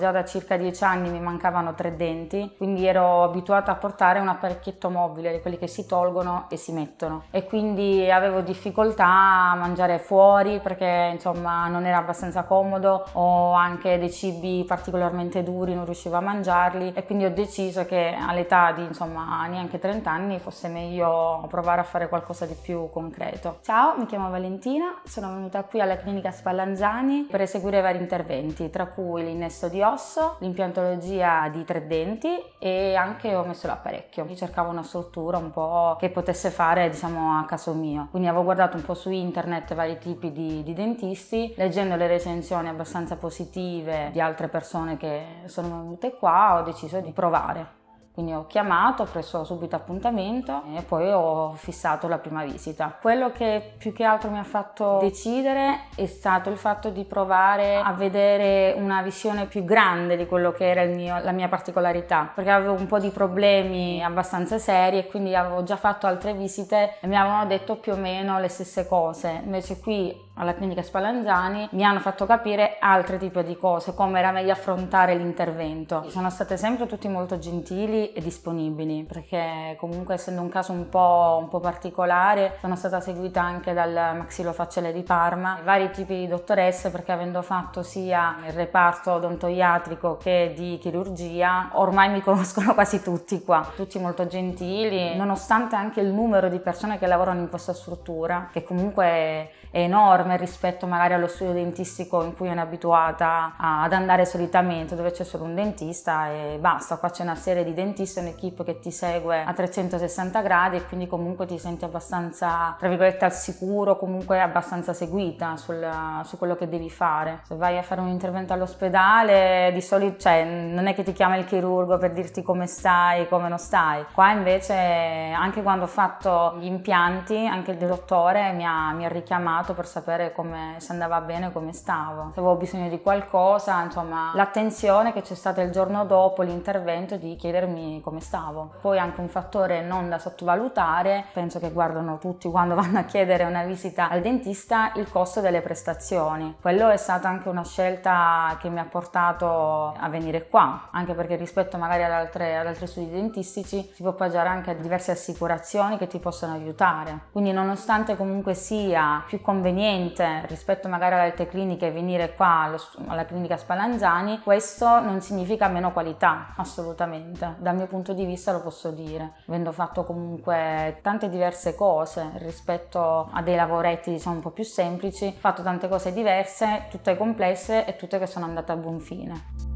Già da circa 10 anni mi mancavano tre denti, quindi ero abituata a portare un apparecchietto mobile, quelli che si tolgono e si mettono. E quindi avevo difficoltà a mangiare fuori perché insomma non era abbastanza comodo o anche dei cibi particolarmente duri, non riuscivo a mangiarli e quindi ho deciso che all'età di insomma neanche 30 anni fosse meglio provare a fare qualcosa di più concreto. Ciao, mi chiamo Valentina, sono venuta qui alla clinica Spallanzani per eseguire vari interventi, tra cui l'innesto di osso, l'impiantologia di tre denti e anche ho messo l'apparecchio. Io cercavo una struttura un po' che potesse fare diciamo a caso mio. Quindi avevo guardato un po' su internet vari tipi di, di dentisti, leggendo le recensioni abbastanza positive di altre persone che sono venute qua ho deciso di provare. Quindi ho chiamato, ho preso subito appuntamento e poi ho fissato la prima visita. Quello che più che altro mi ha fatto decidere è stato il fatto di provare a vedere una visione più grande di quello che era mio, la mia particolarità, perché avevo un po' di problemi abbastanza seri e quindi avevo già fatto altre visite e mi avevano detto più o meno le stesse cose. Invece qui alla clinica Spallanzani mi hanno fatto capire altri tipi di cose, come era meglio affrontare l'intervento. Sono state sempre tutti molto gentili e disponibili, perché comunque essendo un caso un po', un po particolare, sono stata seguita anche dal maxillofacciale di Parma, vari tipi di dottoresse, perché avendo fatto sia il reparto odontoiatrico che di chirurgia, ormai mi conoscono quasi tutti qua, tutti molto gentili, nonostante anche il numero di persone che lavorano in questa struttura, che comunque è enorme enorme rispetto magari allo studio dentistico in cui sono abituata ad andare solitamente, dove c'è solo un dentista e basta. Qua c'è una serie di dentisti, un'equipe che ti segue a 360 gradi e quindi comunque ti senti abbastanza, tra virgolette, al sicuro, comunque abbastanza seguita sul, su quello che devi fare. Se vai a fare un intervento all'ospedale, di solito, cioè, non è che ti chiama il chirurgo per dirti come stai, come non stai. Qua invece, anche quando ho fatto gli impianti, anche il dottore mi ha, mi ha richiamato per sapere sapere come, se andava bene, come stavo, se avevo bisogno di qualcosa, insomma l'attenzione che c'è stata il giorno dopo l'intervento di chiedermi come stavo. Poi anche un fattore non da sottovalutare, penso che guardano tutti quando vanno a chiedere una visita al dentista, il costo delle prestazioni. Quello è stata anche una scelta che mi ha portato a venire qua, anche perché rispetto magari ad, altre, ad altri studi dentistici si può pagare anche diverse assicurazioni che ti possono aiutare. Quindi nonostante comunque sia più conveniente differente rispetto magari ad altre cliniche venire qua allo, alla clinica Spallanzani, questo non significa meno qualità, assolutamente. Dal mio punto di vista lo posso dire, avendo fatto comunque tante diverse cose rispetto a dei lavoretti diciamo un po' più semplici, ho fatto tante cose diverse, tutte complesse e tutte che sono andate a buon fine.